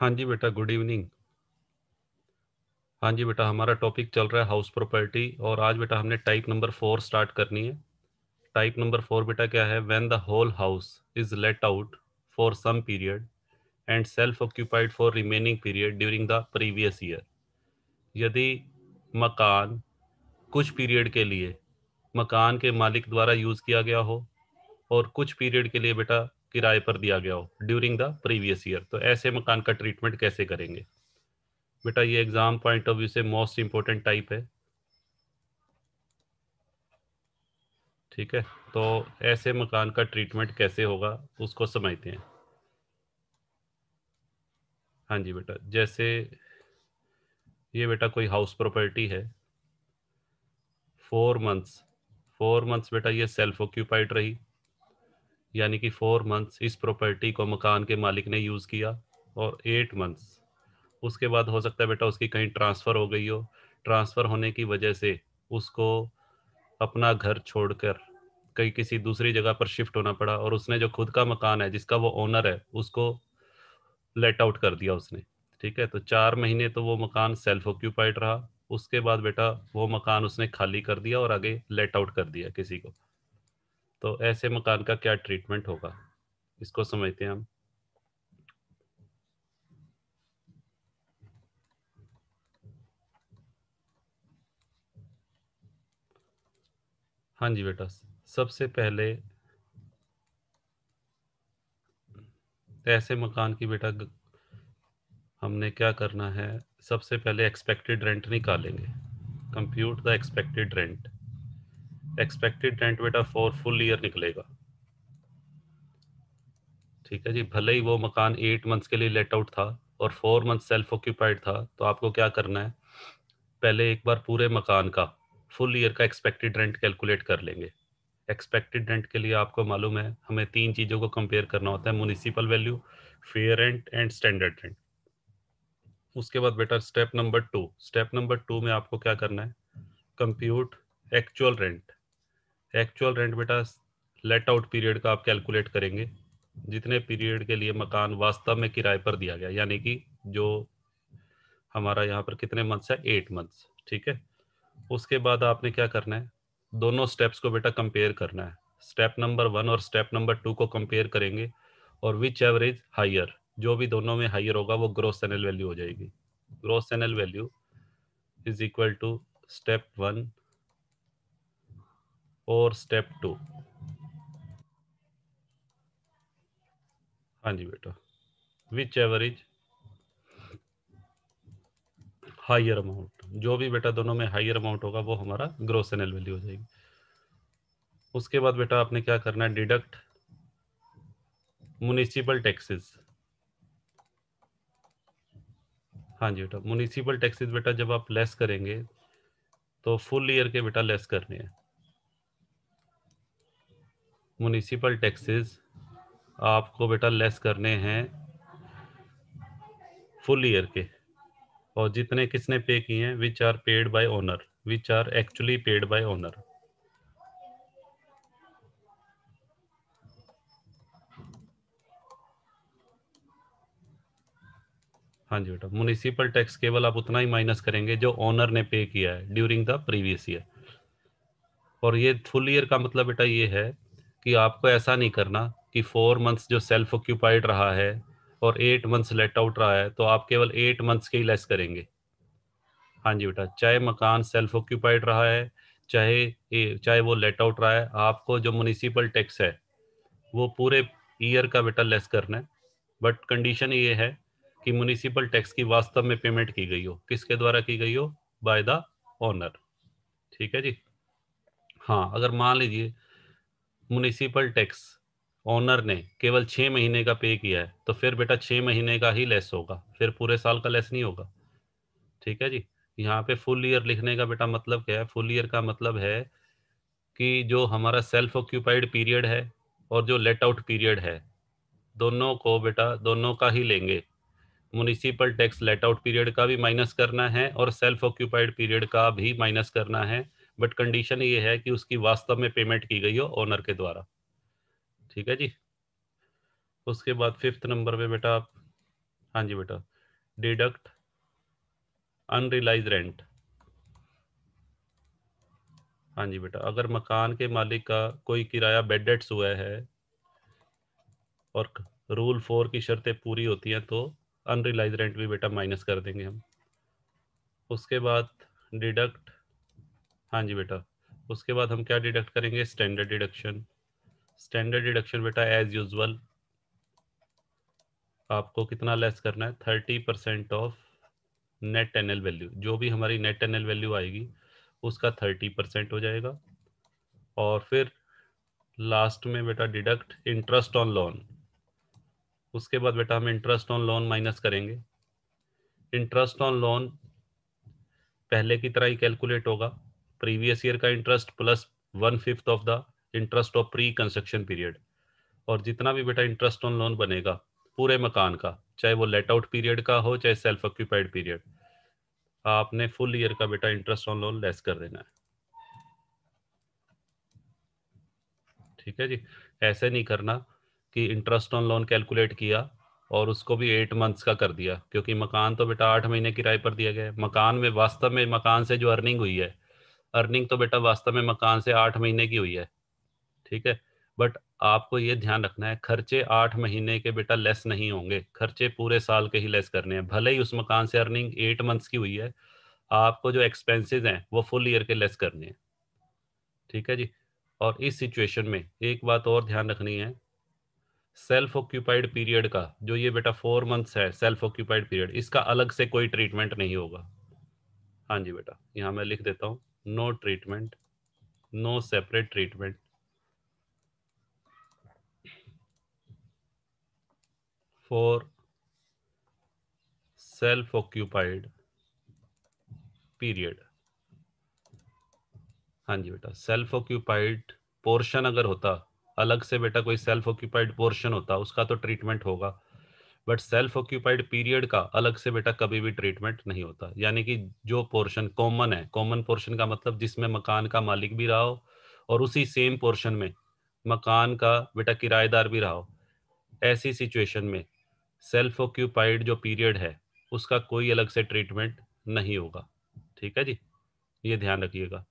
हाँ जी बेटा गुड इवनिंग हाँ जी बेटा हमारा टॉपिक चल रहा है हाउस प्रॉपर्टी और आज बेटा हमने टाइप नंबर फोर स्टार्ट करनी है टाइप नंबर फोर बेटा क्या है when the whole house is let out for some period and self occupied for remaining period during the previous year यदि मकान कुछ पीरियड के लिए मकान के मालिक द्वारा यूज़ किया गया हो और कुछ पीरियड के लिए बेटा किराए पर दिया गया हो ड्यूरिंग द प्रीवियस ईयर तो ऐसे मकान का ट्रीटमेंट कैसे करेंगे बेटा ये एग्जाम पॉइंट ऑफ व्यू से मोस्ट इंपॉर्टेंट टाइप है ठीक है तो ऐसे मकान का ट्रीटमेंट कैसे होगा उसको समझते हैं हाँ जी बेटा जैसे ये बेटा कोई हाउस प्रॉपर्टी है फोर मंथ्स फोर मंथ्स बेटा ये सेल्फ ऑक्यूपाइड रही यानी कि फोर मंथ्स इस प्रॉपर्टी को मकान के मालिक ने यूज़ किया और एट मंथ्स उसके बाद हो सकता है बेटा उसकी कहीं ट्रांसफ़र हो गई हो ट्रांसफ़र होने की वजह से उसको अपना घर छोड़कर कहीं किसी दूसरी जगह पर शिफ्ट होना पड़ा और उसने जो खुद का मकान है जिसका वो ओनर है उसको लेट आउट कर दिया उसने ठीक है तो चार महीने तो वो मकान सेल्फ ऑक्यूपाइड रहा उसके बाद बेटा वो मकान उसने खाली कर दिया और आगे लेट आउट कर दिया किसी को तो ऐसे मकान का क्या ट्रीटमेंट होगा इसको समझते हैं हम हाँ जी बेटा सबसे पहले ऐसे मकान की बेटा हमने क्या करना है सबसे पहले एक्सपेक्टेड रेंट निकालेंगे compute the expected rent expected rent बेटा फॉर फुल ईयर निकलेगा ठीक है जी भले ही वो मकान एट मंथ्स के लिए लेट आउट था और फोर मंथ सेल्फ ऑक्यूपाइड था तो आपको क्या करना है पहले एक बार पूरे मकान का फुल ईयर का एक्सपेक्टेड रेंट कैलकुलेट कर लेंगे एक्सपेक्टेड रेंट के लिए आपको मालूम है हमें तीन चीज़ों को कंपेयर करना होता है municipal value fair rent and standard rent उसके बाद बेटा step number two step number two में आपको क्या करना है compute actual rent actual rent बेटा लेट आउट पीरियड का आप कैलकुलेट करेंगे जितने पीरियड के लिए मकान वास्तव में किराए पर दिया गया यानी कि जो हमारा यहाँ पर कितने मंथ्स है एट मंथ्स ठीक है उसके बाद आपने क्या करना है दोनों स्टेप्स को बेटा कंपेयर करना है स्टेप नंबर वन और स्टेप नंबर टू को कंपेयर करेंगे और विच एवरेज हायर जो भी दोनों में हायर होगा वो ग्रोथ एनल वैल्यू हो जाएगी gross annual value is equal to step one और स्टेप टू हाँ जी बेटा विच एवरेज हाइयर अमाउंट जो भी बेटा दोनों में हाइयर अमाउंट होगा वो हमारा ग्रोस एनल वैल्यू हो जाएगी उसके बाद बेटा आपने क्या करना है डिडक्ट म्यूनिसिपल टैक्सेस हाँ जी बेटा म्यूनिसिपल टैक्सेस बेटा जब आप लेस करेंगे तो फुल ईयर के बेटा लेस करने हैं म्यूनिसिपल टैक्सेस आपको बेटा लेस करने हैं फुल ईयर के और जितने किसने पे किए हैं which are paid by owner which are actually paid by owner हाँ जी बेटा म्यूनिसिपल टैक्स केवल आप उतना ही माइनस करेंगे जो ओनर ने पे किया है ड्यूरिंग द प्रीवियस ईयर और ये फुल ईयर का मतलब बेटा ये है कि आपको ऐसा नहीं करना कि फोर मंथ्स जो सेल्फ ऑक्यूपाइड रहा है और एट मंथ्स लेट आउट रहा है तो आप केवल एट मंथ्स के ही लेस करेंगे हाँ जी बेटा चाहे मकान सेल्फ ऑक्यूपाइड रहा है चाहे ए, चाहे वो लेट आउट रहा है आपको जो म्यूनिसिपल टैक्स है वो पूरे ईयर का बेटा लेस करना है बट कंडीशन ये है कि म्यूनिसिपल टैक्स की वास्तव में पेमेंट की गई हो किसके द्वारा की गई हो बाय द ऑनर ठीक है जी हाँ अगर मान लीजिए म्यूनिसिपल टैक्स ऑनर ने केवल छः महीने का पे किया है तो फिर बेटा छः महीने का ही लेस होगा फिर पूरे साल का लेस नहीं होगा ठीक है जी यहाँ पे फुल ईयर लिखने का बेटा मतलब क्या है फुल ईयर का मतलब है कि जो हमारा सेल्फ ऑक्यूपाइड पीरियड है और जो लेट आउट पीरियड है दोनों को बेटा दोनों का ही लेंगे municipal tax let out period का भी माइनस करना है और सेल्फ ऑक्यूपाइड पीरियड का भी माइनस करना है बट कंडीशन ये है कि उसकी वास्तव में पेमेंट की गई हो ओनर के द्वारा ठीक है जी उसके बाद फिफ्थ नंबर पे बेटा आप हाँ जी बेटा डिडक्ट अनरिलाइज रेंट हाँ जी बेटा अगर मकान के मालिक का कोई किराया बेडेट्स हुआ है और रूल फोर की शर्तें पूरी होती हैं तो अनरिलाइज रेंट भी बेटा माइनस कर देंगे हम उसके बाद डिडक्ट हाँ जी बेटा उसके बाद हम क्या डिडक्ट करेंगे स्टैंडर्ड डिडक्शन स्टैंडर्ड डिडक्शन बेटा एज यूजल आपको कितना लेस करना है thirty percent of net annual value जो भी हमारी नेट एनएल वैल्यू आएगी उसका थर्टी परसेंट हो जाएगा और फिर लास्ट में बेटा डिडक्ट इंटरेस्ट ऑन लोन उसके बाद बेटा हम इंटरेस्ट ऑन लोन माइनस करेंगे इंटरेस्ट ऑन लोन पहले की तरह ही कैलकुलेट होगा प्रीवियस ईयर का interest plus one fifth of the interest of pre construction period और जितना भी बेटा इंटरेस्ट ऑन लोन बनेगा पूरे मकान का चाहे वो लेट आउट पीरियड का हो चाहे सेल्फ ऑक्यूपाइड पीरियड आपने फुल ईयर का बेटा इंटरेस्ट ऑन लोन लेस कर देना है ठीक है जी ऐसे नहीं करना कि इंटरेस्ट ऑन लोन कैलकुलेट किया और उसको भी एट मंथ्स का कर दिया क्योंकि मकान तो बेटा आठ महीने किराए पर दिया गया है मकान में वास्तव में मकान से जो अर्निंग हुई है अर्निंग तो बेटा वास्तव में मकान से आठ महीने की हुई है ठीक है बट आपको ये ध्यान रखना है खर्चे आठ महीने के बेटा लेस नहीं होंगे खर्चे पूरे साल के ही लेस करने हैं भले ही उस मकान से अर्निंग एट मंथ्स की हुई है आपको जो एक्सपेंसेस हैं वो फुल ईयर के लेस करने हैं ठीक है जी और इस सिचुएशन में एक बात और ध्यान रखनी है सेल्फ ऑक्यूपाइड पीरियड का जो ये बेटा फोर मंथ्स है सेल्फ ऑक्यूपाइड पीरियड इसका अलग से कोई ट्रीटमेंट नहीं होगा हाँ जी बेटा यहाँ मैं लिख देता हूँ no treatment, no separate treatment. For self-occupied period. हाँ जी बेटा सेल्फ ऑक्यूपाइड पोर्शन अगर होता अलग से बेटा कोई सेल्फ ऑक्यूपाइड पोर्शन होता उसका तो ट्रीटमेंट होगा बट सेल्फ ऑक्यूपाइड पीरियड का अलग से बेटा कभी भी ट्रीटमेंट नहीं होता यानी कि जो पोर्शन कॉमन है कॉमन पोर्शन का मतलब जिसमें मकान का मालिक भी रहा हो और उसी सेम पोर्शन में मकान का बेटा किराएदार भी रहा हो ऐसी सिचुएशन में सेल्फ ऑक्यूपाइड जो पीरियड है उसका कोई अलग से ट्रीटमेंट नहीं होगा ठीक है जी ये ध्यान रखिएगा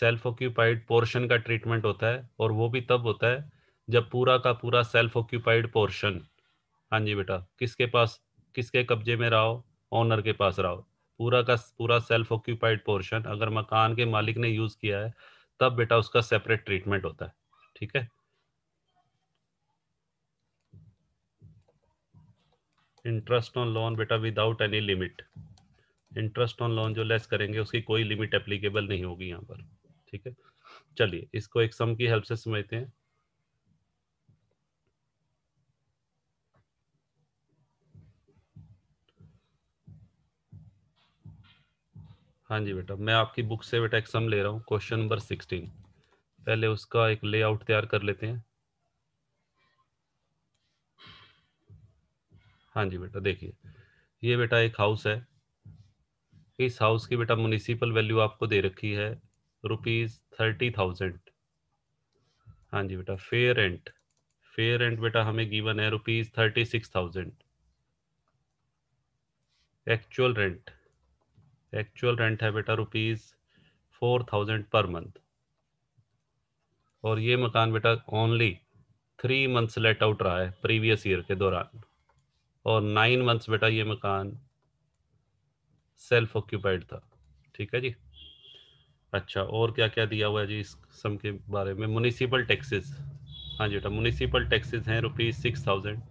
सेल्फ ऑक्यूपाइड पोर्शन का ट्रीटमेंट होता है और वो भी तब होता है जब पूरा का पूरा सेल्फ ऑक्यूपाइड पोर्शन हाँ जी बेटा किसके पास किसके कब्जे में रहो ओनर के पास रहो पूरा का पूरा सेल्फ ऑक्यूपाइड पोर्शन अगर मकान के मालिक ने यूज किया है तब बेटा उसका सेपरेट ट्रीटमेंट होता है ठीक है इंटरेस्ट ऑन लोन बेटा without any limit interest on loan जो लेस करेंगे उसकी कोई लिमिट एप्लीकेबल नहीं होगी यहाँ पर ठीक है चलिए इसको एक सम की हेल्प से समझते हैं हाँ जी बेटा मैं आपकी बुक से बेटा एक्सम ले रहा हूँ क्वेश्चन नंबर सिक्सटीन पहले उसका एक लेआउट तैयार कर लेते हैं हाँ जी बेटा देखिए ये बेटा एक हाउस है इस हाउस की बेटा म्यूनिसिपल वैल्यू आपको दे रखी है रुपीज थर्टी थाउजेंड हाँ जी बेटा फेयर रेंट फेयर रेंट बेटा हमें गिवन है rupees thirty six thousand actual rent actual rent है बेटा rupees four thousand per month और ये मकान बेटा only three months let out रहा है प्रीवियस ईयर के दौरान और नाइन मंथ्स बेटा ये मकान सेल्फ ऑक्यूपाइड था ठीक है जी अच्छा और क्या क्या दिया हुआ है जी इस सम के बारे में म्यूनिसिपल टैक्सेस हाँ जी बेटा म्यूनिसिपल टैक्सेस हैं रुपीज़ सिक्स थाउजेंड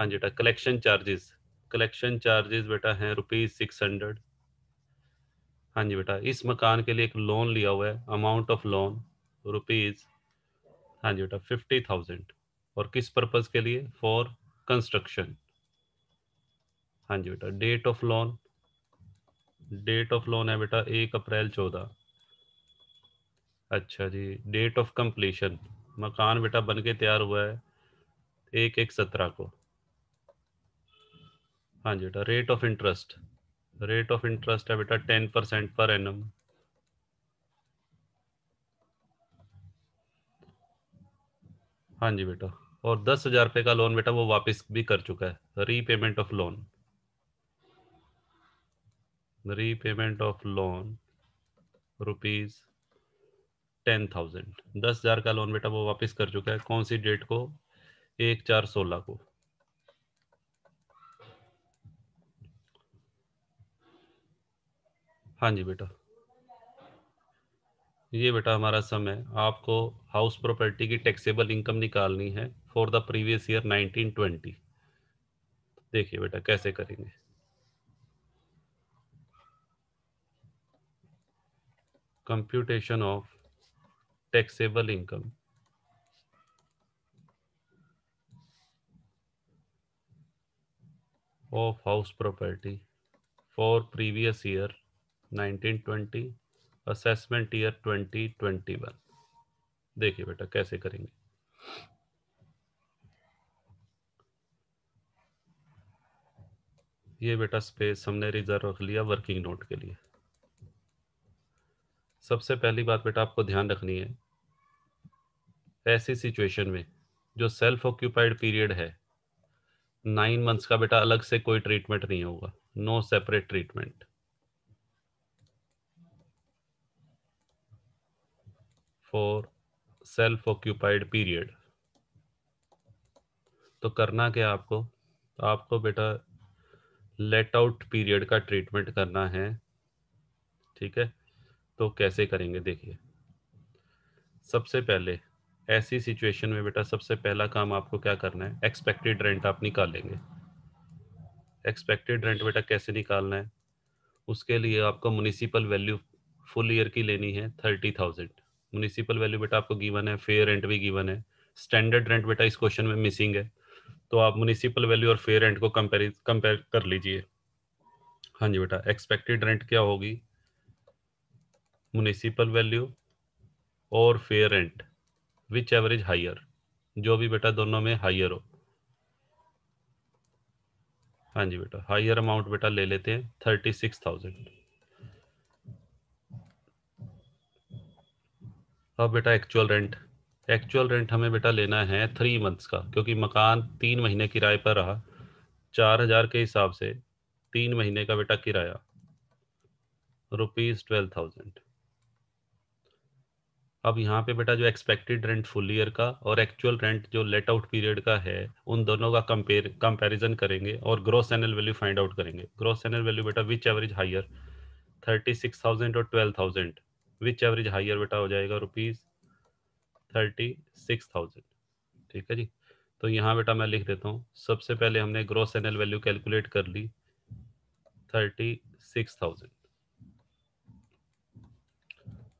हाँ जी बेटा कलेक्शन चार्जेस कलेक्शन चार्जेस बेटा हैं रुपीज सिक्स हंड्रेड हाँ जी बेटा इस मकान के लिए एक लोन लिया हुआ है अमाउंट ऑफ लोन रुपीज हाँ जी बेटा फिफ्टी थाउजेंड और किस पर्पज के लिए फॉर कंस्ट्रक्शन हाँ जी बेटा date of loan date of loan है बेटा एक अप्रैल चौदह अच्छा जी डेट ऑफ कंप्लीशन मकान बेटा बन के तैयार हुआ है एक एक सत्रह को हाँ जी बेटा rate of interest rate of interest है बेटा टेन परसेंट पर एनम हाँ जी बेटा और दस हजार रुपये का लोन बेटा वो वापस भी कर चुका है repayment of loan repayment of loan rupees ten thousand दस हजार का लोन बेटा वो वापस कर चुका है कौन सी डेट को एक चार सोलह को हाँ जी बेटा ये बेटा हमारा सम है आपको हाउस प्रॉपर्टी की टैक्सेबल इनकम निकालनी है फॉर द प्रीवियस ईयर 1920 देखिए बेटा कैसे करेंगे computation of taxable income of house property for previous year 1920 assessment year 2021 देखिए बेटा कैसे करेंगे ये बेटा स्पेस हमने रिजर्व रख लिया वर्किंग नोट के लिए सबसे पहली बात बेटा आपको ध्यान रखनी है ऐसी सिचुएशन में जो सेल्फ ऑक्यूपाइड पीरियड है नाइन मंथ्स का बेटा अलग से कोई ट्रीटमेंट नहीं होगा no separate treatment for self occupied period तो करना क्या आपको आपको बेटा लेट आउट पीरियड का ट्रीटमेंट करना है ठीक है तो कैसे करेंगे देखिए सबसे पहले ऐसी सिचुएशन में बेटा सबसे पहला काम आपको क्या करना है एक्सपेक्टेड रेंट आप निकालेंगे एक्सपेक्टेड रेंट बेटा कैसे निकालना है उसके लिए आपको म्यूनिसिपल वैल्यू फुल ईयर की लेनी है थर्टी थाउजेंड म्यूनिसिपल वैल्यू बेटा आपको गिवन है फेयर रेंट भी गिवन है स्टैंडर्ड रेंट बेटा इस क्वेश्चन में मिसिंग है तो आप म्यूनिसिपल वैल्यू और फेयर रेंट को कंपेयर कंपेयर कर लीजिए हाँ जी बेटा एक्सपेक्टेड रेंट क्या होगी म्यूनिसिपल वैल्यू और fair rent which average higher जो भी बेटा दोनों में हायर हो हाँ जी बेटा हायर अमाउंट बेटा ले लेते हैं थर्टी सिक्स थाउजेंड अब बेटा एक्चुअल रेंट एक्चुअल रेंट हमें बेटा लेना है थ्री मंथ्स का क्योंकि मकान तीन महीने किराए पर रहा चार हज़ार के हिसाब से तीन महीने का बेटा किराया रुपीज़ ट्वेल्व थाउजेंड अब यहाँ पे बेटा जो एक्सपेक्टेड रेंट फुल ईयर का और एक्चुअल रेंट जो लेट आउट पीरियड का है उन दोनों का कंपेयर कंपैरिजन करेंगे और gross annual value find out करेंगे ग्रोस एनल वैल्यू बेटा which average higher thirty six thousand और twelve thousand which average higher बेटा हो जाएगा रुपीज थर्टी सिक्स थाउजेंड ठीक है जी तो यहाँ बेटा मैं लिख देता हूँ सबसे पहले हमने ग्रोस एनएल वैल्यू कैलकुलेट कर ली थर्टी सिक्स थाउजेंड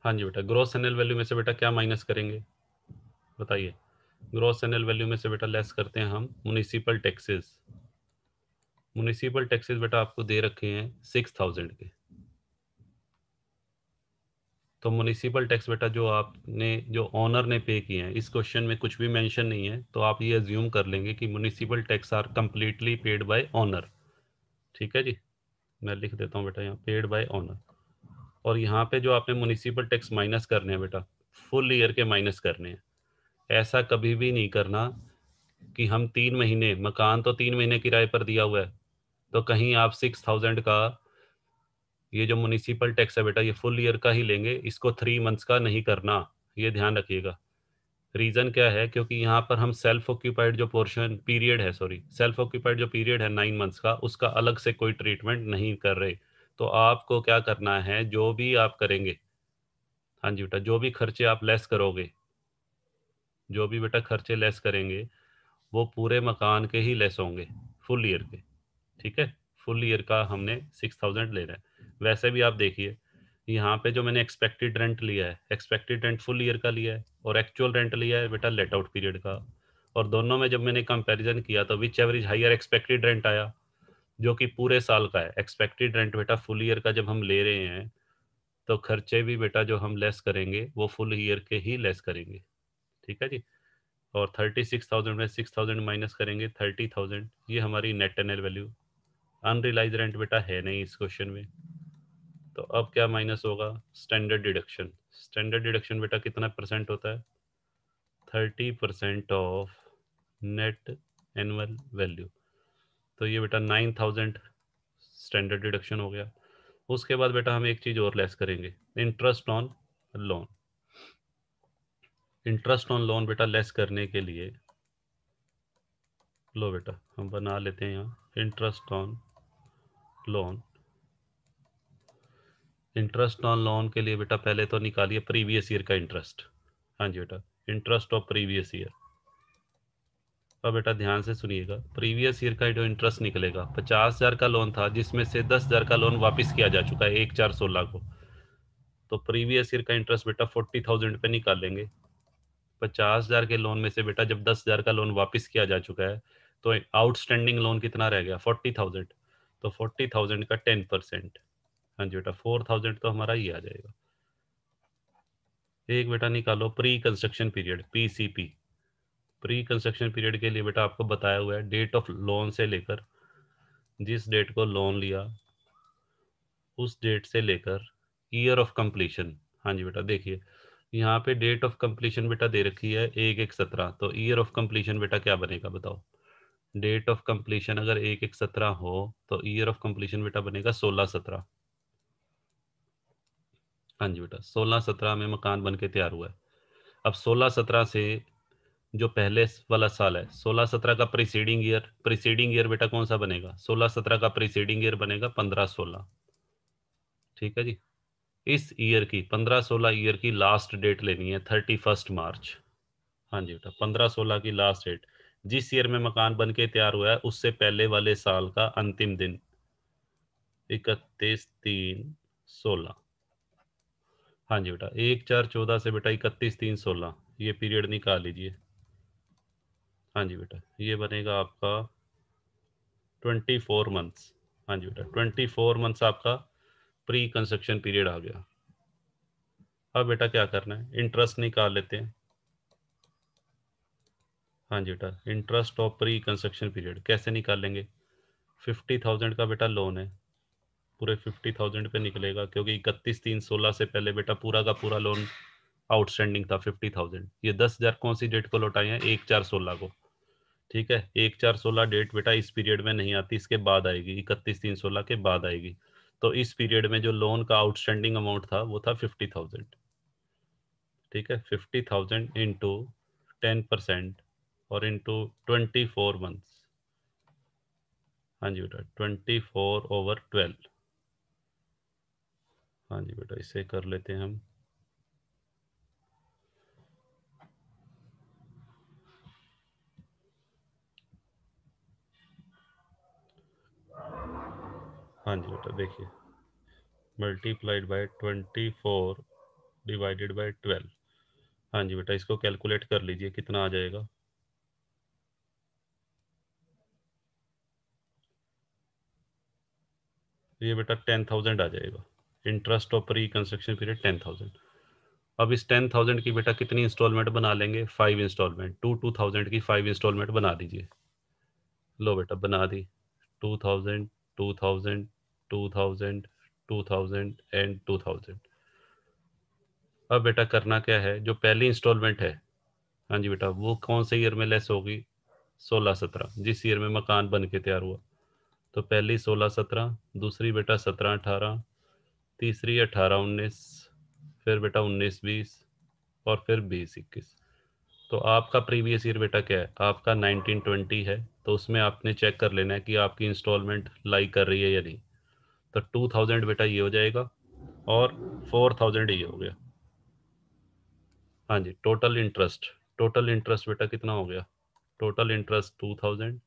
हाँ जी बेटा ग्रोस एनएल वैल्यू में से बेटा क्या माइनस करेंगे बताइए ग्रोस एनएल वैल्यू में से बेटा लेस करते हैं हम म्यूनिसिपल टैक्सेस म्यूनिसिपल टैक्सेस बेटा आपको दे रखे हैं सिक्स थाउजेंड के तो म्यूनिसिपल टैक्स बेटा जो आपने जो ऑनर ने पे किए हैं इस क्वेश्चन में कुछ भी मेंशन नहीं है तो आप ये ज्यूम कर लेंगे कि municipal tax are completely paid by owner ठीक है जी मैं लिख देता हूँ बेटा यहाँ पेड बाय ऑनर और यहाँ पे जो आपने म्यूनिसिपल टैक्स माइनस करने हैं बेटा फुल ईयर के माइनस करने हैं ऐसा कभी भी नहीं करना कि हम तीन महीने मकान तो तीन महीने किराए पर दिया हुआ है तो कहीं आप सिक्स थाउजेंड का ये जो म्यूनिसिपल टैक्स है बेटा ये फुल ईयर का ही लेंगे इसको थ्री मंथ्स का नहीं करना ये ध्यान रखिएगा रीज़न क्या है क्योंकि यहाँ पर हम सेल्फ ऑक्यूपाइड जो पोर्शन पीरियड है सॉरी सेल्फ ऑक्यूपाइड जो पीरियड है नाइन मंथ्स का उसका अलग से कोई ट्रीटमेंट नहीं कर रहे तो आपको क्या करना है जो भी आप करेंगे हाँ जी बेटा जो भी खर्चे आप लेस करोगे जो भी बेटा खर्चे लेस करेंगे वो पूरे मकान के ही लेस होंगे फुल ईयर के ठीक है फुल ईयर का हमने सिक्स थाउजेंड लेना है वैसे भी आप देखिए यहाँ पे जो मैंने एक्सपेक्टेड रेंट लिया है एक्सपेक्टेड रेंट फुल ईयर का लिया है और एक्चुअल रेंट लिया है बेटा लेट आउट पीरियड का और दोनों में जब मैंने कंपैरिजन किया तो which average higher expected rent आया जो कि पूरे साल का है एक्सपेक्टेड रेंट बेटा फुल ईयर का जब हम ले रहे हैं तो खर्चे भी बेटा जो हम लेस करेंगे वो फुल ईयर के ही लेस करेंगे ठीक है जी और थर्टी सिक्स थाउजेंड में सिक्स थाउजेंड माइनस करेंगे थर्टी थाउजेंड ये हमारी net annual value unrealised rent बेटा है नहीं इस क्वेश्चन में तो अब क्या माइनस होगा स्टैंडर्ड डिडक्शन स्टैंडर्ड डिडक्शन बेटा कितना परसेंट होता है thirty percent of net annual value तो ये बेटा नाइन थाउजेंड स्टैंडर्ड डिडक्शन हो गया उसके बाद बेटा हम एक चीज़ और लेस करेंगे interest on loan interest on loan बेटा लेस करने के लिए लो बेटा हम बना लेते हैं यहाँ interest on loan interest on loan के लिए बेटा पहले तो निकालिए प्रीवियस ईयर का इंटरेस्ट हाँ जी बेटा इंटरेस्ट ऑफ प्रीवियस ईयर अब बेटा ध्यान से सुनिएगा प्रीवियस ईयर का जो इंटरेस्ट निकलेगा पचास हजार का लोन था जिसमें से दस हजार का लोन वापस किया जा चुका है एक चार सोलह को तो प्रीवियस ईयर का इंटरेस्ट बेटा फोर्टी थाउजेंड पे निकालेंगे पचास हजार के लोन में से बेटा जब दस हजार का लोन वापस किया जा चुका है तो आउटस्टैंडिंग लोन कितना रह गया फोर्टी थाउजेंड तो फोर्टी थाउजेंड का टेन परसेंट हाँ जी बेटा फोर थाउजेंड तो हमारा ही आ जाएगा एक बेटा निकालो pre construction period PCP pre construction period के लिए बेटा आपको बताया हुआ है डेट ऑफ लोन से लेकर जिस डेट को लोन लिया उस डेट से लेकर ईयर ऑफ कंप्लीशन हाँ जी बेटा देखिए यहाँ पे डेट ऑफ कंप्लीशन बेटा दे रखी है एक एक सत्रह तो ईयर ऑफ कंप्लीशन बेटा क्या बनेगा बताओ डेट ऑफ कंप्लीशन अगर एक एक सत्रह हो तो ईयर ऑफ कंप्लीशन बेटा बनेगा सोलह सत्रह हाँ जी बेटा सोलह सत्रह में मकान बन के तैयार हुआ है अब सोलह सत्रह से जो पहले वाला साल है सोलह सत्रह का प्रीसीडिंग ईयर प्रीसीडिंग ईयर बेटा कौन सा बनेगा सोलह सत्रह का प्रीसीडिंग ईयर बनेगा पंद्रह सोलह ठीक है जी इस ईयर की पंद्रह सोलह ईयर की लास्ट डेट लेनी है थर्टी फर्स्ट मार्च हाँ जी बेटा पंद्रह सोलह की लास्ट डेट जिस ईयर में मकान बन के तैयार हुआ है उससे पहले वाले साल का अंतिम दिन इकतीस तीन सोलह हाँ जी बेटा एक चार चौदह से बेटा इकतीस तीन सोलह ये पीरियड निकाल लीजिए हाँ जी बेटा ये बनेगा आपका ट्वेंटी फोर मंथ्स हाँ जी बेटा ट्वेंटी फोर मंथ्स आपका प्री कंस्ट्रक्शन पीरियड आ गया अब बेटा क्या करना है इंटरेस्ट निकाल लेते हैं हाँ जी बेटा interest of pre construction period कैसे निकालेंगे फिफ्टी थाउजेंड का बेटा लोन है पूरे फिफ्टी थाउजेंड पे निकलेगा क्योंकि इकतीस तीन सोलह से पहले बेटा पूरा का पूरा लोन आउटस्टैंडिंग था फिफ्टी थाउजेंड ये दस हजार कौन सी डेट को लौटाई है एक चार सोलह को ठीक है एक चार सोलह डेट बेटा इस पीरियड में नहीं आती इसके बाद आएगी इकतीस तीन सोलह के बाद आएगी तो इस पीरियड में जो लोन का आउटस्टैंडिंग अमाउंट था वो था फिफ्टी थाउजेंड ठीक है fifty thousand into ten percent और इंटू ट्वेंटी फोर मंथ्स हाँ जी बेटा ट्वेंटी फोर ओवर ट्वेल्व हाँ जी बेटा इसे कर लेते हैं हम हाँ जी बेटा देखिए multiplied by twenty four divided by twelve हाँ जी बेटा इसको कैलकुलेट कर लीजिए कितना आ जाएगा ये बेटा टेन थाउजेंड आ जाएगा interest of pre construction period ten thousand अब इस टेन थाउजेंड की बेटा कितनी इंस्टॉलमेंट बना लेंगे five instalment two two thousand की फाइव इंस्टॉलमेंट बना दीजिए लो बेटा बना दी two thousand two thousand two thousand two thousand and two thousand अब बेटा करना क्या है जो पहली इंस्टॉलमेंट है हाँ जी बेटा वो कौन से ईयर में लेस होगी सोलह सत्रह जिस ईयर में मकान बन के तैयार हुआ तो पहली सोलह सत्रह दूसरी बेटा सत्रह अठारह तीसरी अठारह उन्नीस फिर बेटा उन्नीस बीस और फिर बीस इक्कीस तो आपका प्रीवियस ईयर बेटा क्या है आपका नाइनटीन ट्वेंटी है तो उसमें आपने चेक कर लेना है कि आपकी इंस्टॉलमेंट लाई कर रही है या नहीं तो टू थाउजेंड बेटा ये हो जाएगा और फोर थाउजेंड ये हो गया हाँ जी टोटल इंटरेस्ट टोटल इंटरेस्ट बेटा कितना हो गया total interest two thousand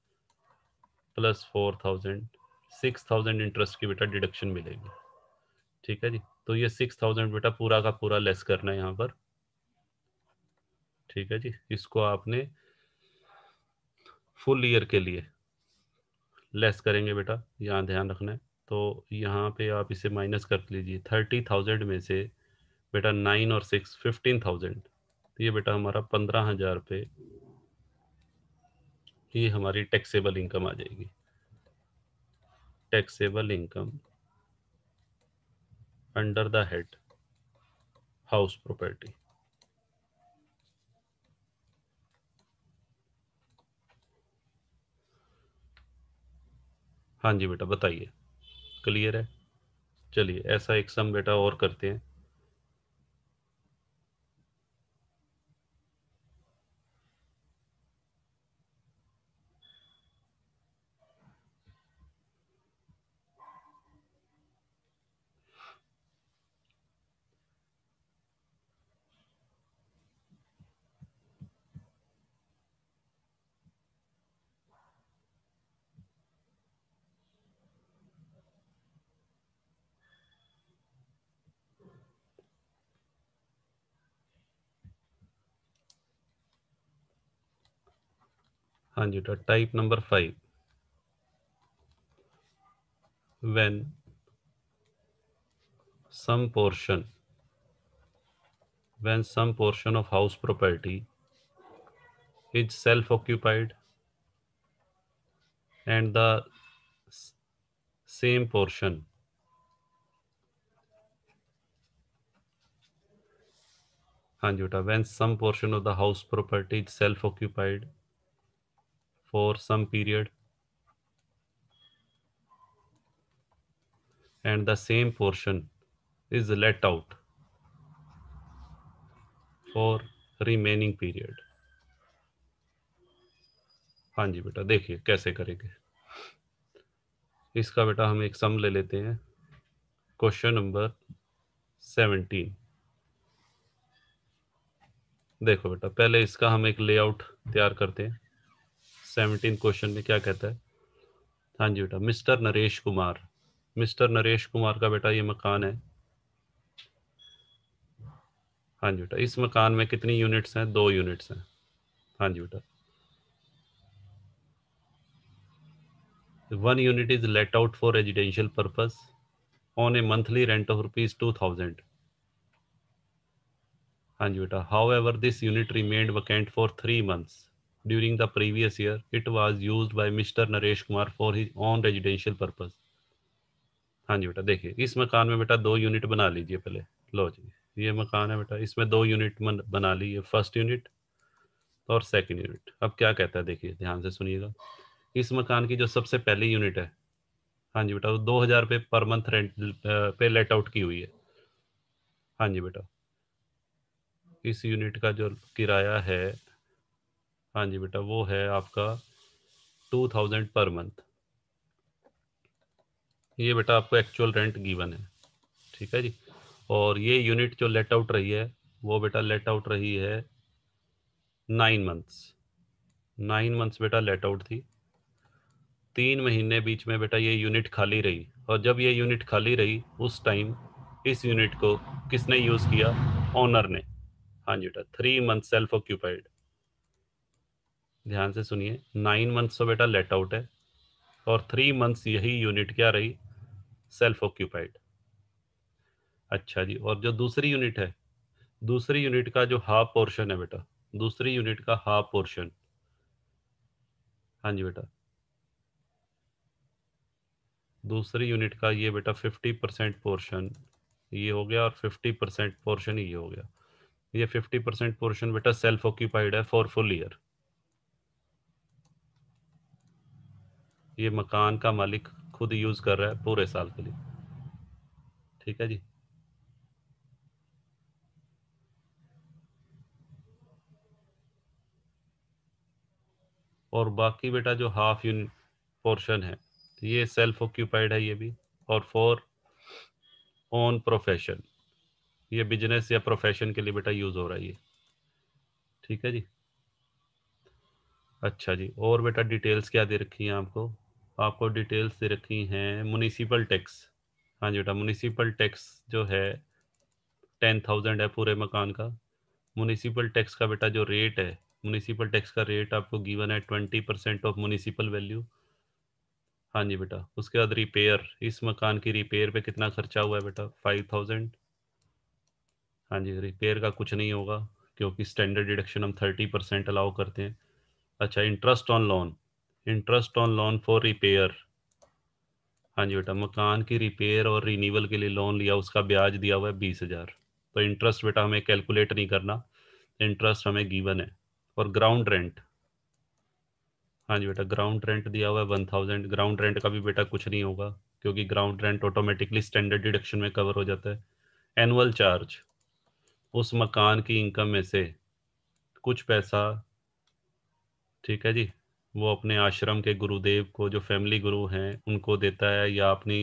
plus four thousand six thousand interest की बेटा डिडक्शन मिलेगी ठीक है जी तो ये सिक्स थाउजेंड बेटा पूरा का पूरा लेस करना है यहाँ पर ठीक है जी इसको आपने फुल ईयर के लिए लेस करेंगे बेटा यहाँ ध्यान रखना है तो यहाँ पे आप इसे माइनस कर लीजिए थर्टी थाउजेंड में से बेटा नाइन और सिक्स फिफ्टीन थाउजेंड तो ये बेटा हमारा पंद्रह हज़ार पे ये हमारी टैक्सेबल इनकम आ जाएगी taxable income under the head house property हाँ जी बेटा बताइए क्लियर है चलिए ऐसा एक सम बेटा और करते हैं ਹਾਂਜੀ type number 5 when some portion when some portion of house property is self occupied and the same portion when some portion of the house property is self-occupied for some period and the same portion is let out for remaining period हाँ जी बेटा देखिए कैसे करेंगे इसका बेटा हम एक सम ले लेते हैं क्वेश्चन नंबर सेवनटीन देखो बेटा पहले इसका हम एक लेआउट तैयार करते हैं सेवनटीन क्वेश्चन में क्या कहता है हाँ जी बेटा मिस्टर नरेश कुमार मिस्टर नरेश कुमार का बेटा ये मकान है हाँ जी बेटा इस मकान में कितनी यूनिट्स हैं दो यूनिट्स हैं हाँ जी बेटा one unit is let out for residential purpose on a monthly rent of rupees two thousand हाँ जी बेटा however this unit remained vacant for three months during the previous year, it was used by Mr. Naresh Kumar for his own residential purpose. हाँ जी बेटा देखिए इस मकान में बेटा दो यूनिट बना लीजिए पहले लो जी ये मकान है बेटा इसमें दो यूनिट बना लीजिए फर्स्ट यूनिट और सेकंड यूनिट अब क्या कहता है देखिए ध्यान से सुनिएगा इस मकान की जो सबसे पहली यूनिट है हाँ जी बेटा वो दो हज़ार रुपये पर मंथ रेंट पे लेट आउट की हुई है हाँ जी बेटा इस यूनिट का जो किराया है हाँ जी बेटा वो है आपका टू थाउजेंड पर मंथ ये बेटा आपको एक्चुअल रेंट गिवन है ठीक है जी और ये यूनिट जो लेट आउट रही है वो बेटा लेट आउट रही है नाइन मंथ्स नाइन मंथ्स बेटा लेट आउट थी तीन महीने बीच में बेटा ये यूनिट खाली रही और जब ये यूनिट खाली रही उस टाइम इस यूनिट को किसने यूज़ किया ऑनर ने हाँ जी बेटा थ्री मंथ सेल्फ ऑक्यूपाइड ध्यान से सुनिए नाइन मंथ्स तो बेटा लेट आउट है और थ्री मंथ्स यही यूनिट क्या रही सेल्फ ऑक्यूपाइड अच्छा जी और जो दूसरी यूनिट है दूसरी यूनिट का जो हाफ पोर्शन है बेटा दूसरी यूनिट का हाफ पोर्शन हाँ जी बेटा दूसरी यूनिट का ये बेटा फिफ्टी परसेंट पोर्शन ये हो गया और फिफ्टी परसेंट पोर्शन ये हो गया ये फिफ्टी परसेंट पोर्शन बेटा सेल्फ ऑक्यूपाइड है फॉर फुल ईयर ये मकान का मालिक खुद यूज़ कर रहा है पूरे साल के लिए ठीक है जी और बाकी बेटा जो हाफ यूनिट पोर्शन है ये सेल्फ ऑक्यूपाइड है ये भी और फॉर ओन प्रोफेशन ये बिजनेस या प्रोफेशन के लिए बेटा यूज़ हो रहा है ये ठीक है जी अच्छा जी और बेटा डिटेल्स क्या दे रखी हैं आपको आपको डिटेल्स दे रखी हैं म्यूनिसिपल टैक्स हाँ जी बेटा म्यूनिसिपल टैक्स जो है टेन थाउजेंड है पूरे मकान का म्यूनिसिपल टैक्स का बेटा जो रेट है म्यूनिसिपल टैक्स का रेट आपको गिवन है twenty percent of municipal value हाँ जी बेटा उसके बाद रिपेयर इस मकान की रिपेयर पे कितना खर्चा हुआ है बेटा फाइव थाउजेंड हाँ जी रिपेयर का कुछ नहीं होगा क्योंकि स्टैंडर्ड डिडक्शन हम थर्टी परसेंट अलाउ करते हैं अच्छा interest on loan interest on loan for repair हाँ जी बेटा मकान की रिपेयर और रिन्यूअल के लिए लोन लिया उसका ब्याज दिया हुआ है बीस हज़ार तो इंटरेस्ट बेटा हमें कैलकुलेट नहीं करना इंटरेस्ट हमें गिवन है और ग्राउंड रेंट हाँ जी बेटा ग्राउंड रेंट दिया हुआ है वन थाउजेंड ग्राउंड रेंट का भी बेटा कुछ नहीं होगा क्योंकि ground rent automatically standard deduction में कवर हो जाता है एनुअल चार्ज उस मकान की इनकम में से कुछ पैसा ठीक है जी वो अपने आश्रम के गुरुदेव को जो फैमिली गुरु हैं उनको देता है या अपनी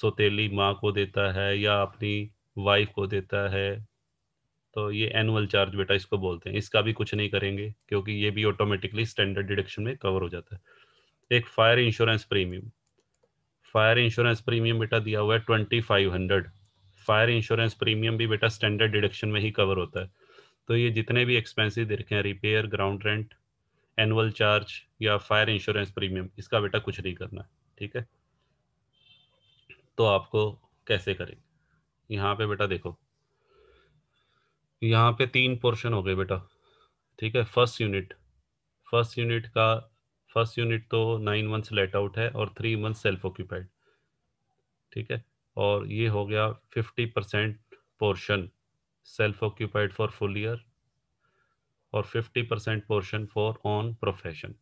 सोतेली माँ को देता है या अपनी वाइफ को देता है तो ये एनुअल चार्ज बेटा इसको बोलते हैं इसका भी कुछ नहीं करेंगे क्योंकि ये भी ऑटोमेटिकली स्टैंडर्ड डिडक्शन में कवर हो जाता है एक fire insurance premium fire insurance premium बेटा दिया हुआ है twenty five hundred fire insurance premium भी बेटा स्टैंडर्ड डिडक्शन में ही कवर होता है तो ये जितने भी एक्सपेंसिव दे रखे हैं repair ground rent annual charge या फायर इंश्योरेंस प्रीमियम इसका बेटा कुछ नहीं करना है ठीक है तो आपको कैसे करेंगे यहाँ पे बेटा देखो यहाँ पे तीन पोर्शन हो गए बेटा ठीक है फर्स्ट यूनिट फर्स्ट यूनिट का फर्स्ट यूनिट तो नाइन मंथ्स लेट आउट है और थ्री मंथ सेल्फ ऑक्यूपाइड ठीक है और ये हो गया fifty percent portion self occupied for full year और 50 percent portion for own profession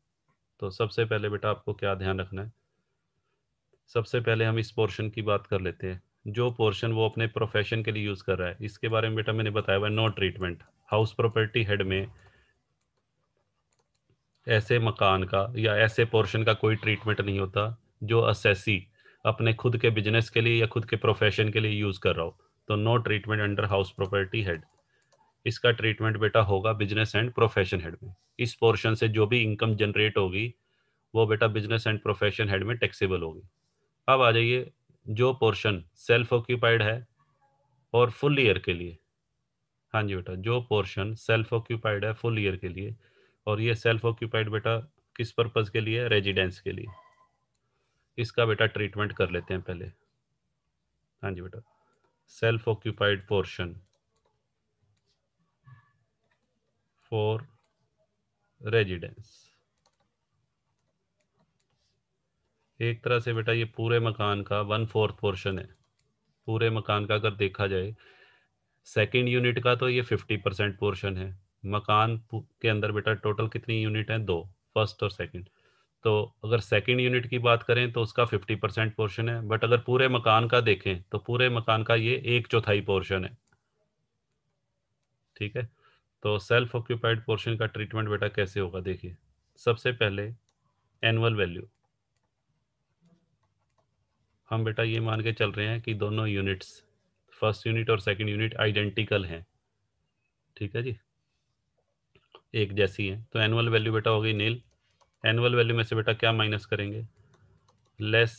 तो सबसे पहले बेटा आपको क्या ध्यान रखना है सबसे पहले हम इस पोर्शन की बात कर लेते हैं जो पोर्शन वो अपने प्रोफेशन के लिए यूज़ कर रहा है इसके बारे में बेटा मैंने बताया हुआ no treatment house property head में ऐसे मकान का या ऐसे पोर्शन का कोई ट्रीटमेंट नहीं होता जो असेसी अपने खुद के बिजनेस के लिए या खुद के प्रोफेशन के लिए यूज़ कर रहा हो तो no treatment under house property head इसका ट्रीटमेंट बेटा होगा बिजनेस एंड प्रोफेशन हेड में इस पोर्शन से जो भी इनकम जनरेट होगी वो बेटा बिजनेस एंड प्रोफेशन हेड में टैक्सेबल होगी अब आ जाइए जो पोर्शन सेल्फ ऑक्यूपाइड है और फुल ईयर के लिए हाँ जी बेटा जो पोर्शन सेल्फ ऑक्यूपाइड है फुल ईयर के लिए और ये सेल्फ ऑक्यूपाइड बेटा किस पर्पज़ के लिए रेजिडेंस के लिए इसका बेटा ट्रीटमेंट कर लेते हैं पहले हाँ जी बेटा self occupied portion for residence एक तरह से बेटा ये पूरे मकान का वन फोर्थ पोर्शन है पूरे मकान का अगर देखा जाए सेकेंड यूनिट का तो ये फिफ्टी परसेंट पोर्शन है मकान के अंदर बेटा टोटल कितनी यूनिट है दो फर्स्ट और सेकेंड तो अगर सेकेंड यूनिट की बात करें तो उसका फिफ्टी परसेंट पोर्शन है बट अगर पूरे मकान का देखें तो पूरे मकान का ये एक चौथाई पोर्शन है ठीक है तो सेल्फ ऑक्यूपाइड पोर्शन का ट्रीटमेंट बेटा कैसे होगा देखिए सबसे पहले एनुअल वैल्यू हम बेटा ये मान के चल रहे हैं कि दोनों यूनिट्स फर्स्ट यूनिट और सेकंड यूनिट आइडेंटिकल हैं ठीक है जी एक जैसी है तो एनुअल वैल्यू बेटा होगी नील एनुअल वैल्यू में से बेटा क्या माइनस करेंगे less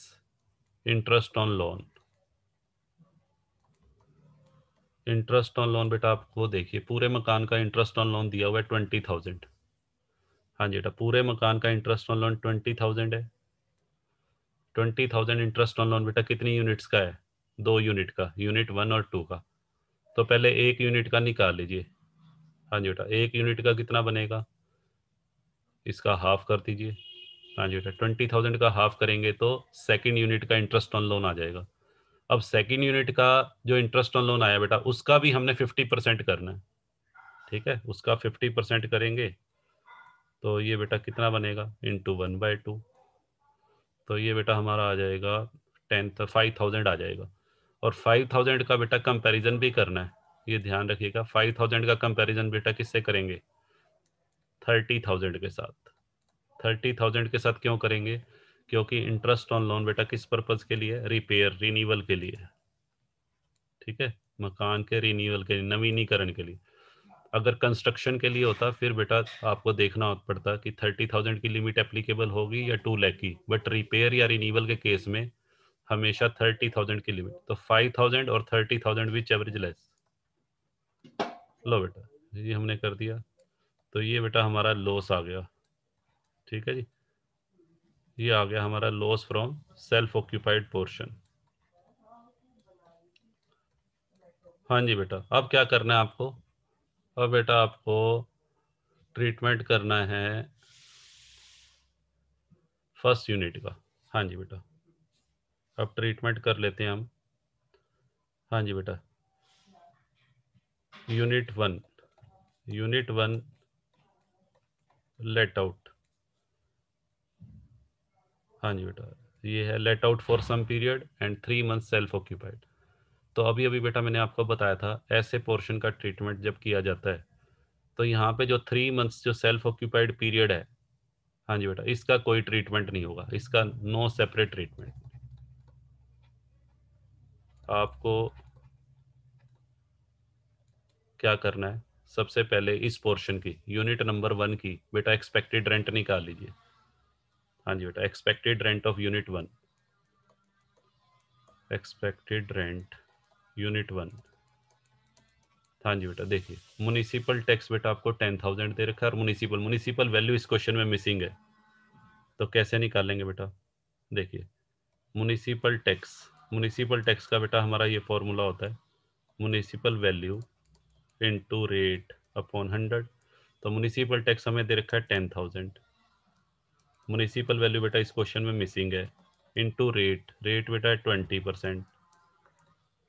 interest on loan interest on loan बेटा आप वो देखिए पूरे मकान का इंटरेस्ट ऑन लोन दिया हुआ है ट्वेंटी थाउजेंड हाँ जी बेटा पूरे मकान का interest on loan twenty thousand है twenty thousand interest on loan बेटा कितनी यूनिट्स का है दो यूनिट का यूनिट वन और टू का तो पहले एक यूनिट का निकाल लीजिए हाँ जी बेटा एक यूनिट का कितना बनेगा इसका हाफ कर दीजिए हाँ जी बेटा ट्वेंटी थाउजेंड का हाफ करेंगे तो सेकंड यूनिट का इंटरेस्ट ऑन लोन आ जाएगा अब सेकेंड यूनिट का जो इंटरेस्ट ऑन लोन आया बेटा उसका भी हमने फिफ्टी परसेंट करना है ठीक है उसका फिफ्टी परसेंट करेंगे तो ये बेटा कितना बनेगा into one by two तो ये बेटा हमारा आ जाएगा टेन फाइव थाउजेंड आ जाएगा और फाइव थाउजेंड का बेटा कंपैरिजन भी करना है ये ध्यान रखिएगा फाइव थाउजेंड का कंपैरिजन बेटा किससे करेंगे थर्टी थाउजेंड के साथ थर्टी थाउजेंड के साथ क्यों करेंगे क्योंकि इंटरेस्ट ऑन लोन बेटा किस परपज के लिए रिपेयर रिन्यूअल के लिए ठीक है मकान के रिन्यूअल के लिए नवीनीकरण के लिए अगर कंस्ट्रक्शन के लिए होता फिर बेटा आपको देखना पड़ता कि थर्टी थाउजेंड की लिमिट एप्लीकेबल होगी या टू लैख की बट रिपेयर या रिन्यूअल के केस में हमेशा थर्टी थाउजेंड की लिमिट तो फाइव थाउजेंड और thirty thousand which average less लो बेटा ये हमने कर दिया तो ये बेटा हमारा लॉस आ गया ठीक है जी ये आ गया हमारा loss from self occupied portion हाँ जी बेटा अब क्या करना है आपको अब बेटा आपको ट्रीटमेंट करना है फर्स्ट यूनिट का हाँ जी बेटा अब ट्रीटमेंट कर लेते हैं हम हाँ जी बेटा unit one unit one let out हाँ जी बेटा ये है let out for some period and three month self occupied तो अभी अभी बेटा मैंने आपको बताया था ऐसे पोर्शन का ट्रीटमेंट जब किया जाता है तो यहाँ पे जो थ्री मंथ्स जो सेल्फ ऑक्यूपाइड पीरियड है हाँ जी बेटा इसका कोई ट्रीटमेंट नहीं होगा इसका नो सेपरेट ट्रीटमेंट आपको क्या करना है सबसे पहले इस पोर्शन की यूनिट नंबर वन की बेटा एक्सपेक्टेड रेंट निकाल लीजिए हाँ जी बेटा expected rent of unit one expected rent unit one हाँ जी बेटा देखिए म्यूनिसिपल टैक्स बेटा आपको टेन थाउजेंड दे रखा है और म्यूनिसिपल म्यूनिसिपल वैल्यू इस क्वेश्चन में मिसिंग है तो कैसे निकालेंगे बेटा देखिए म्यूनिसिपल टैक्स म्यूनिसिपल टैक्स का बेटा हमारा ये फॉर्मूला होता है municipal value to rate upon hundred तो म्यूनिसिपल टैक्स हमें दे रखा है टेन थाउजेंड म्यूनिसिपल वैल्यू बेटा इस क्वेश्चन में मिसिंग है इनटू रेट रेट बेटा है ट्वेंटी परसेंट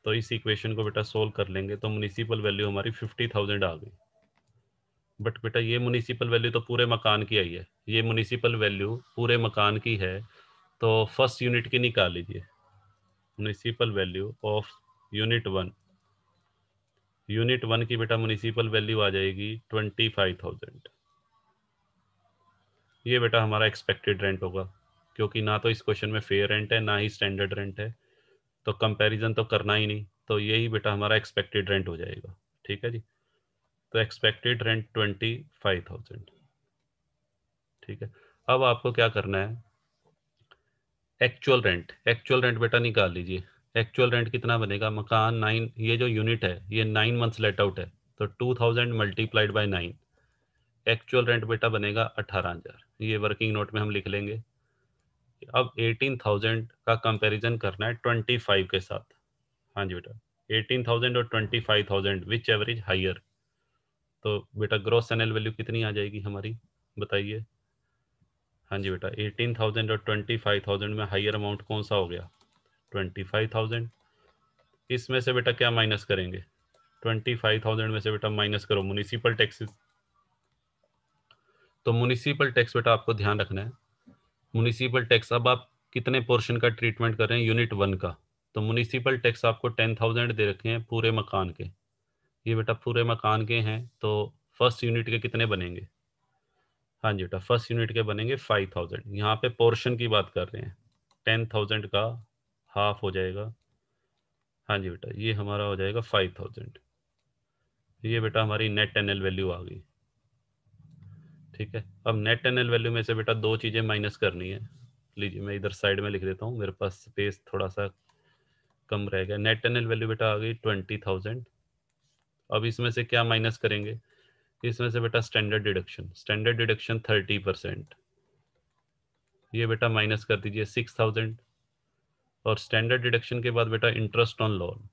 तो इस इक्वेशन को बेटा सोल्व कर लेंगे तो म्यूनिसिपल वैल्यू हमारी फिफ्टी थाउजेंड आ गई बट बेटा ये म्यूनिसिपल वैल्यू तो पूरे मकान की आई है ये म्यूनिसिपल वैल्यू पूरे मकान की है तो फर्स्ट यूनिट की निकाल लीजिए municipal value of unit one unit one की बेटा म्यूनिसिपल वैल्यू आ जाएगी ट्वेंटी फाइव थाउजेंड ये बेटा हमारा एक्सपेक्टेड रेंट होगा क्योंकि ना तो इस क्वेश्चन में फेयर रेंट है ना ही स्टैंडर्ड रेंट है तो कंपैरिजन तो करना ही नहीं तो यही बेटा हमारा एक्सपेक्टेड रेंट हो जाएगा ठीक है जी तो expected rent twenty five thousand ठीक है अब आपको क्या करना है एक्चुअल रेंट एक्चुअल रेंट बेटा निकाल लीजिए एक्चुअल रेंट कितना बनेगा मकान नाइन ये जो यूनिट है ये नाइन मंथ्स लेट आउट है तो two thousand multiplied by nine actual rent बेटा बनेगा अठारह हजार ये वर्किंग नोट में हम लिख लेंगे अब 18,000 का कंपैरिजन करना है 25 के साथ हाँ जी बेटा 18,000 और 25,000 विच एवरेज हाइयर तो बेटा ग्रॉस एनल वैल्यू कितनी आ जाएगी हमारी बताइए हाँ जी बेटा 18,000 और 25,000 में हाइयर अमाउंट कौन सा हो गया 25,000 इसमें से बेटा क्या माइनस करेंगे 25,000 में से बेटा माइनस करो म्यूनिसिपल टैक्सेस तो म्यूनिसिपल टैक्स बेटा आपको ध्यान रखना है म्यूनिसिपल टैक्स अब आप कितने पोर्शन का ट्रीटमेंट कर रहे हैं यूनिट वन का तो म्यूनिसिपल टैक्स आपको टेन थाउजेंड दे रखे हैं पूरे मकान के ये बेटा पूरे मकान के हैं तो फर्स्ट यूनिट के कितने बनेंगे हाँ जी बेटा फर्स्ट यूनिट के बनेंगे फाइव थाउजेंड यहाँ पे पोर्शन की बात कर रहे हैं टेन थाउजेंड का हाफ हो जाएगा हाँ जी बेटा ये हमारा हो जाएगा फाइव थाउजेंड ये बेटा हमारी नेट एनएल वैल्यू आ गई ठीक है अब नेट एन वैल्यू में से बेटा दो चीज़ें माइनस करनी है लीजिए मैं इधर साइड में लिख देता हूँ मेरे पास स्पेस थोड़ा सा कम रह गया नेट एन वैल्यू बेटा आ गई ट्वेंटी थाउजेंड अब इसमें से क्या माइनस करेंगे इसमें से बेटा standard deduction standard deduction thirty percent ये बेटा माइनस कर दीजिए सिक्स थाउजेंड और स्टैंडर्ड डिडक्शन के बाद बेटा interest on loan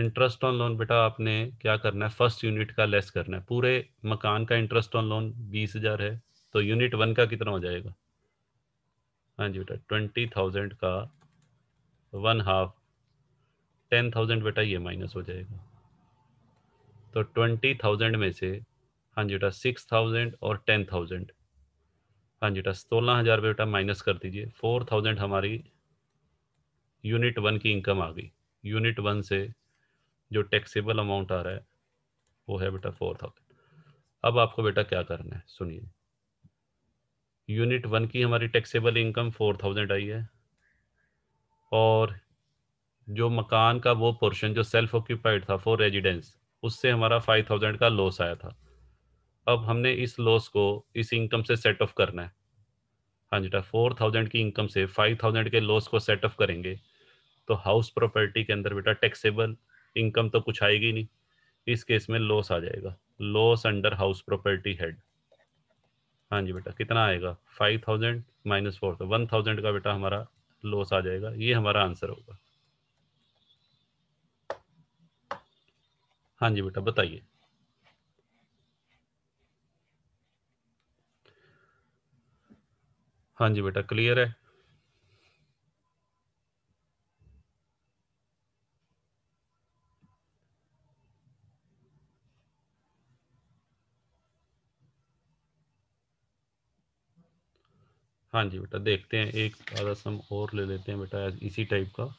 interest on loan बेटा आपने क्या करना है फर्स्ट यूनिट का लेस करना है पूरे मकान का इंटरेस्ट ऑन लोन बीस हजार है तो यूनिट वन का कितना हो जाएगा हाँ जी बेटा ट्वेंटी थाउजेंड का वन हाफ टेन थाउजेंड बेटा ये माइनस हो जाएगा तो ट्वेंटी थाउजेंड में से हाँ जी बेटा सिक्स थाउजेंड और टेन थाउजेंड हाँ जी बेटा सोलह हज़ार रुपये बेटा माइनस कर दीजिए फोर थाउजेंड हमारी यूनिट वन की इनकम आ गई यूनिट वन से जो टैक्सेबल अमाउंट आ रहा है वो है बेटा फोर थाउजेंड अब आपको बेटा क्या करना है सुनिए यूनिट वन की हमारी टैक्सेबल इनकम फोर थाउजेंड आई है और जो मकान का वो पोर्शन जो सेल्फ ऑक्यूपाइड था फॉर रेजिडेंस उससे हमारा फाइव थाउजेंड का लॉस आया था अब हमने इस लॉस को इस इनकम से सेट ऑफ करना है हाँ बेटा फोर थाउजेंड की इनकम से फाइव थाउजेंड के लॉस को सेट ऑफ करेंगे तो हाउस प्रॉपर्टी के अंदर बेटा टैक्सेबल इनकम तो कुछ आएगी नहीं इस केस में लॉस आ जाएगा loss under house property head हाँ जी बेटा कितना आएगा फाइव थाउजेंड माइनस फोर तो वन थाउजेंड का बेटा हमारा लॉस आ जाएगा ये हमारा आंसर होगा हाँ जी बेटा बताइए हाँ जी बेटा क्लियर है हाँ जी बेटा देखते हैं एक आधा सम और ले लेते हैं बेटा इसी टाइप का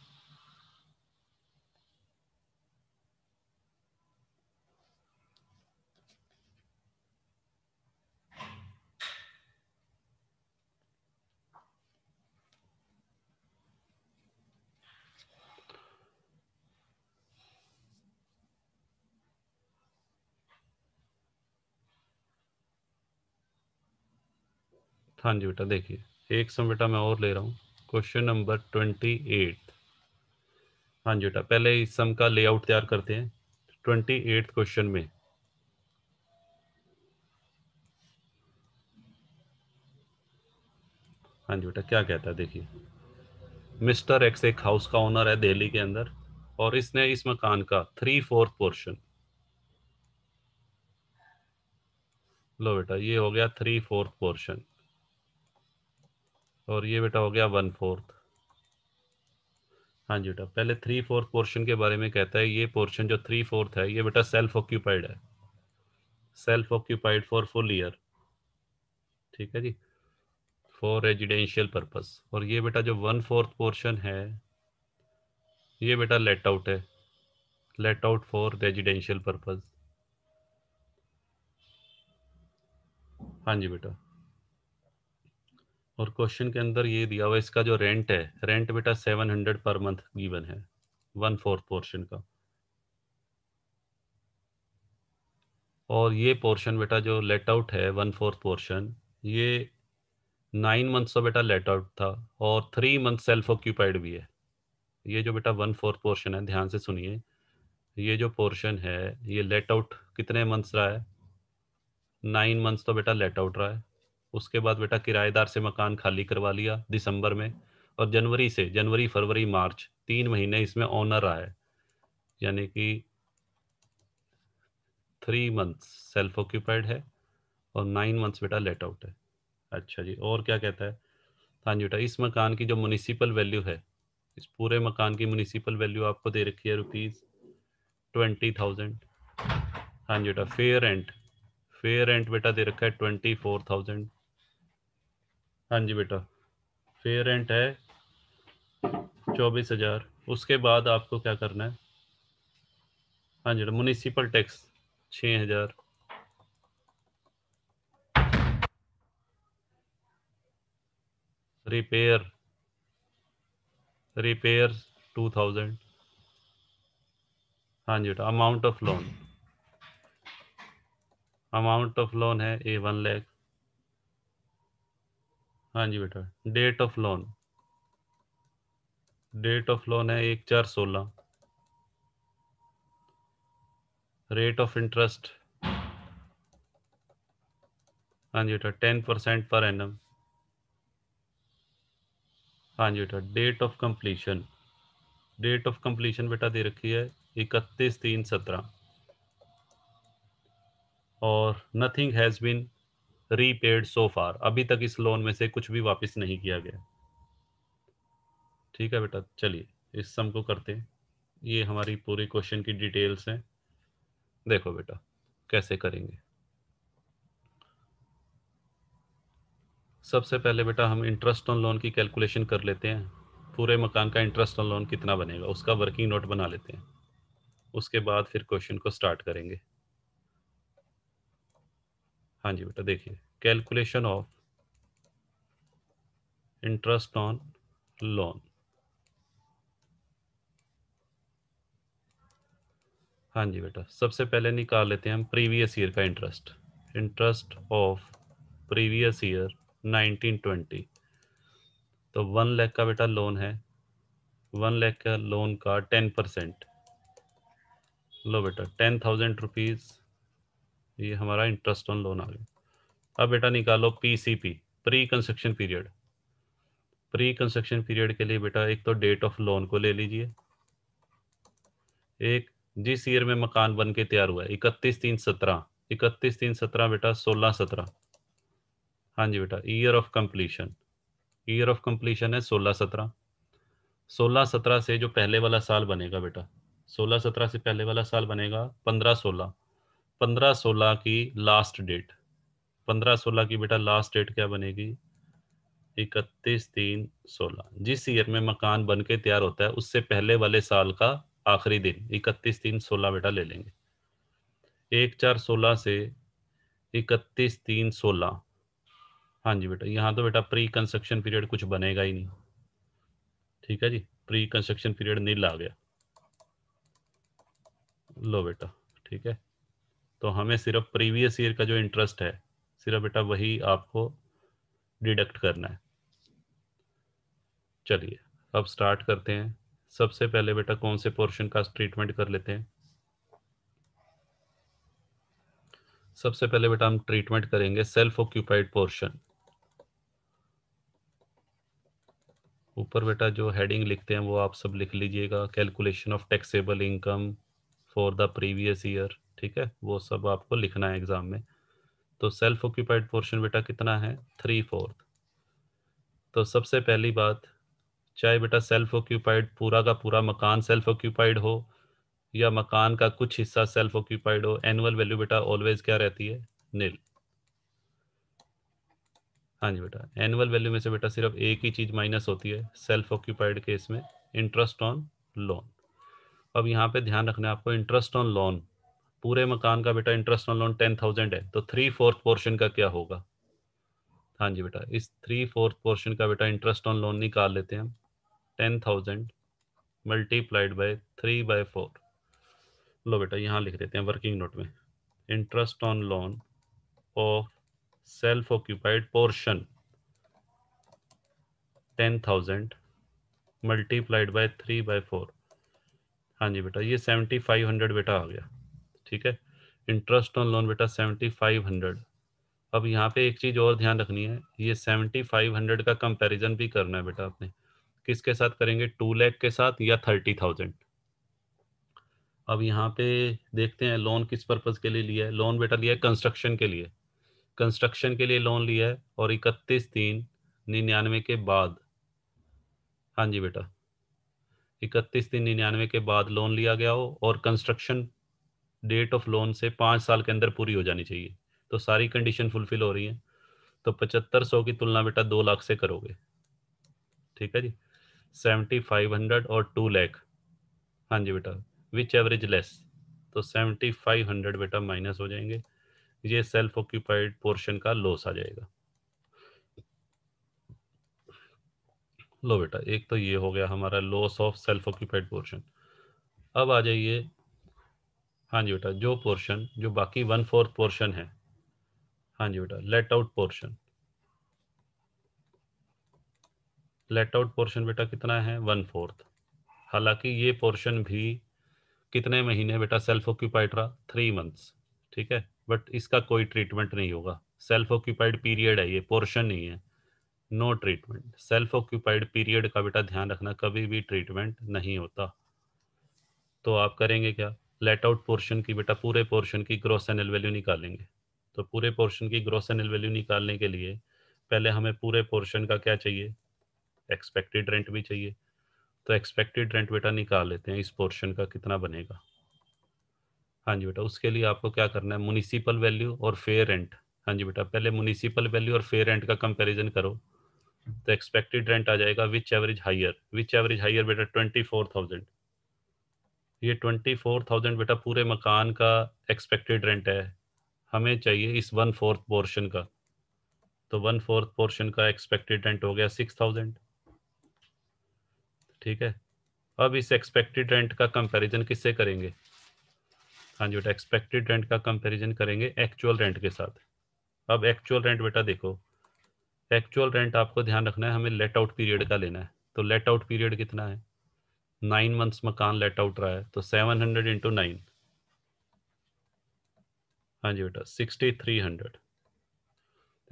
हाँ जी बेटा देखिए एक सौ बेटा मैं और ले रहा हूँ क्वेश्चन नंबर ट्वेंटी एट हाँ जी बेटा पहले इस सम का लेआउट तैयार करते हैं ट्वेंटी एट क्वेश्चन में हाँ जी बेटा क्या कहता है देखिए मिस्टर एक्स एक हाउस का ओनर है दिल्ली के अंदर और इसने इस मकान का थ्री फोर्थ पोर्शन लो बेटा ये हो गया थ्री फोर्थ पोर्शन और ये बेटा हो गया वन फोर्थ हाँ जी बेटा पहले थ्री फोर्थ पोर्शन के बारे में कहता है ये पोर्शन जो थ्री फोर्थ है ये बेटा सेल्फ ऑक्यूपाइड है self occupied for full year ठीक है जी फॉर रेजिडेंशियल पर्पस और ये बेटा जो वन फोर्थ पोर्शन है ये बेटा लेट आउट है let out for residential purpose हाँ जी बेटा और क्वेश्चन के अंदर ये दिया हुआ इसका जो रेंट है रेंट बेटा seven hundred per month given है वन फोर्थ पोर्शन का और ये पोर्शन बेटा जो लेट आउट है वन फोर्थ पोर्शन ये नाइन मंथ्स का बेटा लेट आउट था और थ्री मंथ सेल्फ ऑक्यूपाइड भी है ये जो बेटा वन फोर्थ पोर्शन है ध्यान से सुनिए ये जो पोर्शन है ये लेट आउट कितने मंथ्स रहा है नाइन मंथ्स तो बेटा लेट आउट रहा है उसके बाद बेटा किराएदार से मकान खाली करवा लिया दिसंबर में और जनवरी से जनवरी फरवरी मार्च तीन महीने इसमें ऑनर रहा है यानी कि थ्री मंथ्स सेल्फ ऑक्यूपाइड है और नाइन मंथ्स बेटा लेट आउट है अच्छा जी और क्या कहता है हाँ जी बेटा इस मकान की जो म्यूनिसिपल वैल्यू है इस पूरे मकान की म्यूनिसिपल वैल्यू आपको दे रखी है रुपीज़ ट्वेंटी थाउजेंड हाँ जी बेटा फेयर रेंट फेयर रेंट बेटा दे रखा है ट्वेंटी फोर थाउजेंड हाँ जी बेटा फेयर रेंट है चौबीस हजार उसके बाद आपको क्या करना है हाँ जी म्यूनिसिपल टैक्स छ हजार रिपेयर रिपेयर टू थाउजेंड हाँ जी बेटा amount of loan amount of loan है ए वन लैख हाँ जी बेटा date of loan date of loan है एक चार सोलह रेट ऑफ इंटरेस्ट हाँ जी बेटा टेन परसेंट पर एनम हाँ जी बेटा date of completion date of completion बेटा दे रखी है इकतीस तीन सत्रह और nothing has been repaid so far अभी तक इस लोन में से कुछ भी वापस नहीं किया गया ठीक है बेटा चलिए इस सम को करते हैं ये हमारी पूरी क्वेश्चन की डिटेल्स हैं देखो बेटा कैसे करेंगे सबसे पहले बेटा हम इंटरेस्ट ऑन लोन की कैलकुलेशन कर लेते हैं पूरे मकान का इंटरेस्ट ऑन लोन कितना बनेगा उसका वर्किंग नोट बना लेते हैं उसके बाद फिर क्वेश्चन को स्टार्ट करेंगे हाँ जी बेटा देखिए calculation of interest on loan हाँ जी बेटा सबसे पहले निकाल लेते हैं हम प्रीवियस ईयर का interest interest of previous year 1920 तो वन लाख का बेटा लोन है वन लाख का लोन का टेन परसेंट लो बेटा टेन थाउजेंड रुपीज़ ये हमारा इंटरेस्ट ऑन लोन आ गया अब बेटा निकालो PCP pre construction period pre construction period के लिए बेटा एक तो डेट ऑफ लोन को ले लीजिए एक जिस ईयर में मकान बन के तैयार हुआ है इकतीस तीन सत्रह इकतीस तीन सत्रह बेटा सोलह सत्रह हाँ जी बेटा year of completion year of completion है सोलह सत्रह सोलह सत्रह से जो पहले वाला साल बनेगा बेटा सोलह सत्रह से पहले वाला साल बनेगा पंद्रह सोलह पंद्रह सोलह की लास्ट डेट पंद्रह सोलह की बेटा लास्ट डेट क्या बनेगी इकतीस तीन सोलह जिस ईयर में मकान बन के तैयार होता है उससे पहले वाले साल का आखिरी दिन इकतीस तीन सोलह बेटा ले लेंगे एक चार सोलह से इकतीस तीन सोलह हाँ जी बेटा यहाँ तो बेटा प्री कंस्ट्रक्शन पीरियड कुछ बनेगा ही नहीं ठीक है जी प्री कंस्ट्रक्शन पीरियड नील आ गया लो बेटा ठीक है तो हमें सिर्फ प्रीवियस ईयर का जो इंटरेस्ट है सिर्फ बेटा वही आपको डिडक्ट करना है चलिए अब स्टार्ट करते हैं सबसे पहले बेटा कौन से पोर्शन का ट्रीटमेंट कर लेते हैं सबसे पहले बेटा हम ट्रीटमेंट करेंगे सेल्फ ऑक्यूपाइड पोर्शन ऊपर बेटा जो हेडिंग लिखते हैं वो आप सब लिख लीजिएगा calculation of taxable income for the previous year ठीक है वो सब आपको लिखना है एग्जाम में तो सेल्फ ऑक्यूपाइड पोर्शन बेटा कितना है थ्री फोर्थ तो सबसे पहली बात चाहे बेटा सेल्फ ऑक्यूपाइड पूरा का पूरा मकान सेल्फ ऑक्यूपाइड हो या मकान का कुछ हिस्सा सेल्फ ऑक्यूपाइड हो एनुअल वैल्यू बेटा ऑलवेज क्या रहती है नील हाँ जी बेटा एनुअल वैल्यू में से बेटा सिर्फ एक ही चीज़ माइनस होती है सेल्फ ऑक्यूपाइड केस में इंटरेस्ट ऑन लोन अब यहाँ पे ध्यान रखना है आपको इंटरेस्ट ऑन लोन पूरे मकान का बेटा interest on loan ten thousand है तो थ्री फोर्थ पोर्शन का क्या होगा हाँ जी बेटा इस थ्री फोर्थ पोर्शन का बेटा इंटरेस्ट ऑन लोन निकाल लेते हैं हम ten thousand multiplied by three by four लो बेटा यहाँ लिख देते हैं वर्किंग नोट में interest on loan of self occupied portion ten thousand multiplied by three by four हाँ जी बेटा ये सेवेंटी फाइव हंड्रेड बेटा आ गया ठीक है इंटरेस्ट ऑन लोन बेटा सेवेंटी फाइव हंड्रेड अब यहाँ पे एक चीज़ और ध्यान रखनी है ये सेवेंटी फाइव हंड्रेड का कंपैरिजन भी करना है बेटा आपने किसके साथ करेंगे टू लैख के साथ या थर्टी थाउजेंड अब यहाँ पे देखते हैं लोन किस पर्पज़ के लिए लिया है लोन बेटा लिया है कंस्ट्रक्शन के लिए कंस्ट्रक्शन के लिए लोन लिया है और इकतीस तीन निन्यानवे के बाद हाँ जी बेटा इकतीस तीन निन्यानवे के बाद लोन लिया गया हो और कंस्ट्रक्शन डेट ऑफ लोन से पाँच साल के अंदर पूरी हो जानी चाहिए तो सारी कंडीशन फुलफिल हो रही है तो पचहत्तर सौ की तुलना बेटा दो लाख से करोगे ठीक है जी सेवेंटी फाइव हंड्रेड और टू लैख हाँ जी बेटा विच एवरेज लेस तो सेवेंटी फाइव हंड्रेड बेटा माइनस हो जाएंगे ये सेल्फ ऑक्यूपाइड पोर्शन का लॉस आ जाएगा लो बेटा एक तो ये हो गया हमारा loss of self occupied portion अब आ जाइए हाँ जी बेटा जो पोर्शन जो बाकी वन फोर्थ पोर्शन है हाँ जी बेटा let out portion let out portion बेटा कितना है वन फोर्थ हालांकि ये पोर्शन भी कितने महीने बेटा सेल्फ ऑक्यूपाइड रहा थ्री मंथ्स ठीक है बट इसका कोई ट्रीटमेंट नहीं होगा सेल्फ ऑक्यूपाइड पीरियड है ये पोर्शन नहीं है no treatment self occupied period का बेटा ध्यान रखना कभी भी ट्रीटमेंट नहीं होता तो आप करेंगे क्या लेट आउट पोर्शन की बेटा पूरे पोर्शन की ग्रॉस एनल वैल्यू निकालेंगे तो पूरे पोर्शन की ग्रॉस एनल वैल्यू निकालने के लिए पहले हमें पूरे पोर्शन का क्या चाहिए एक्सपेक्टेड रेंट भी चाहिए तो एक्सपेक्टेड रेंट बेटा निकाल लेते हैं इस पोर्शन का कितना बनेगा हाँ जी बेटा उसके लिए आपको क्या करना है म्यूनिसिपल वैल्यू और फेयर रेंट हाँ जी बेटा पहले म्यूनिसिपल वैल्यू और फेयर रेंट का कंपैरिजन करो तो एक्सपेक्टेड रेंट आ जाएगा which average higher which average higher बेटा ट्वेंटी फोर थाउजेंड ये ट्वेंटी फोर थाउजेंड बेटा पूरे मकान का एक्सपेक्टेड रेंट है हमें चाहिए इस वन फोर्थ पोर्शन का तो वन फोर्थ पोर्शन का एक्सपेक्टेड रेंट हो गया सिक्स थाउजेंड ठीक है अब इस एक्सपेक्टेड रेंट का कंपैरिजन किससे करेंगे हाँ जी बेटा एक्सपेक्टेड रेंट का कंपैरिजन करेंगे एक्चुअल रेंट के साथ अब एक्चुअल रेंट बेटा देखो एक्चुअल रेंट आपको ध्यान रखना है हमें लेट आउट पीरियड का लेना है तो लेट आउट पीरियड कितना है नाइन मंथ्स मकान लेट आउट रहा है तो सेवन हंड्रेड इंटू नाइन हाँ जी बेटा sixty three hundred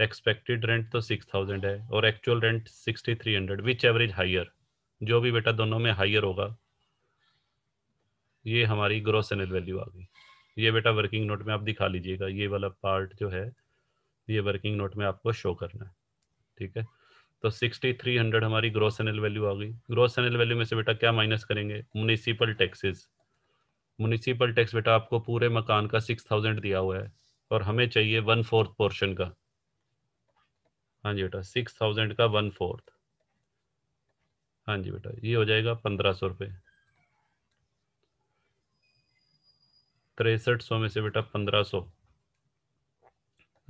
expected rent तो सिक्स थाउजेंड है और actual rent sixty three hundred which average higher जो भी बेटा दोनों में हाइयर होगा ये हमारी ग्रोस एनल वैल्यू आ गई ये बेटा वर्किंग नोट में आप दिखा लीजिएगा ये वाला पार्ट जो है ये वर्किंग नोट में आपको शो करना है ठीक है तो सिक्सटी थ्री हंड्रेड हमारी ग्रोस एनल वैल्यू आ गई ग्रोस एनल वैल्यू में से बेटा क्या माइनस करेंगे म्यूनिसिपल टैक्सेस म्यूनिसिपल टैक्स बेटा आपको पूरे मकान का सिक्स थाउजेंड दिया हुआ है और हमें चाहिए वन फोर्थ पोर्शन का हाँ जी बेटा सिक्स थाउजेंड का वन फोर्थ हाँ जी बेटा ये हो जाएगा पंद्रह सौ रुपये तिरसठ सौ में से बेटा पंद्रह सौ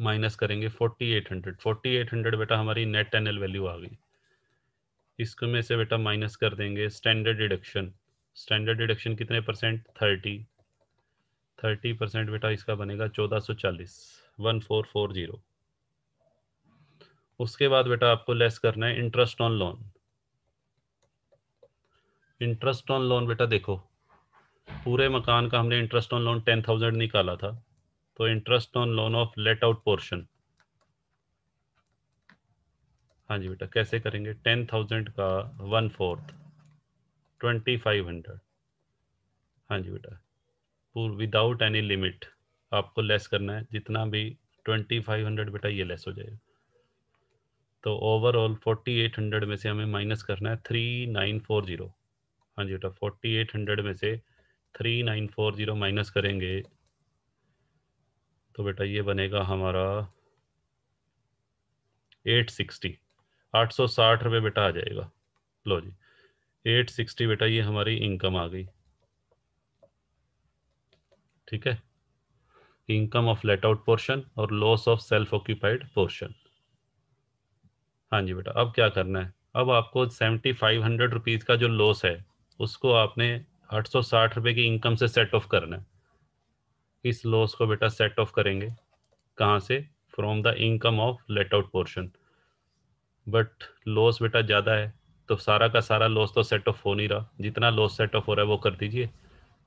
माइनस करेंगे forty eight hundred forty eight hundred बेटा हमारी नेट एन एल वैल्यू आ गई इसको में से बेटा माइनस कर देंगे स्टैंडर्ड डिडक्शन स्टैंडर्ड डिडक्शन कितने परसेंट थर्टी थर्टी परसेंट बेटा इसका बनेगा चौदह सौ चालीस वन फोर फोर जीरो उसके बाद बेटा आपको लेस करना है interest on loan interest on loan बेटा देखो पूरे मकान का हमने interest on loan ten thousand निकाला था तो interest on loan of let out portion हाँ जी बेटा कैसे करेंगे टेन थाउजेंड का one fourth twenty five hundred हाँ जी बेटा विदाउट एनी लिमिट आपको लेस करना है जितना भी ट्वेंटी फाइव हंड्रेड बेटा ये लेस हो जाएगा तो ओवरऑल फोर्टी एट हंड्रेड में से हमें माइनस करना है थ्री नाइन फोर जीरो हाँ जी बेटा फोर्टी एट हंड्रेड में से three nine four zero minus करेंगे तो बेटा ये बनेगा हमारा एट सिक्सटी आठ सौ साठ बेटा आ जाएगा लो जी एट सिक्सटी बेटा ये हमारी इनकम आ गई ठीक है income of let out portion और loss of self occupied portion हाँ जी बेटा अब क्या करना है अब आपको सेवेंटी फाइव हंड्रेड रुपीज़ का जो लॉस है उसको आपने आठ सौ साठ की इनकम से सेट ऑफ करना है इस लॉस को बेटा सेट ऑफ करेंगे कहाँ से from the income of let out portion but loss बेटा ज़्यादा है तो सारा का सारा लॉस तो सेट ऑफ हो नहीं रहा जितना लॉस सेट ऑफ हो रहा है वो कर दीजिए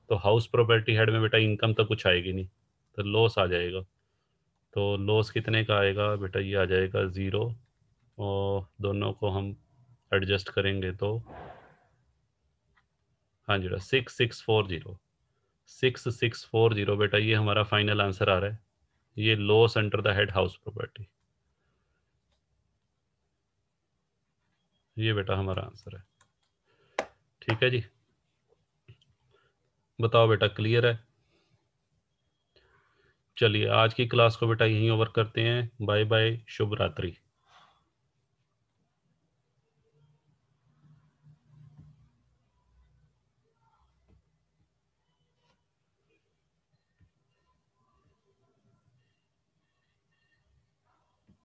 तो हाउस प्रॉपर्टी हेड में बेटा इनकम तो कुछ आएगी नहीं तो लॉस आ जाएगा तो लॉस कितने का आएगा बेटा ये आ जाएगा ज़ीरो और दोनों को हम एडजस्ट करेंगे तो हाँ जी बेटा six six four zero six six four zero बेटा ये हमारा फाइनल आंसर आ रहा है ये loss under the head house property ये बेटा हमारा आंसर है ठीक है जी बताओ बेटा क्लियर है चलिए आज की क्लास को बेटा यहीं ओवर करते हैं बाय बाय शुभ रात्रि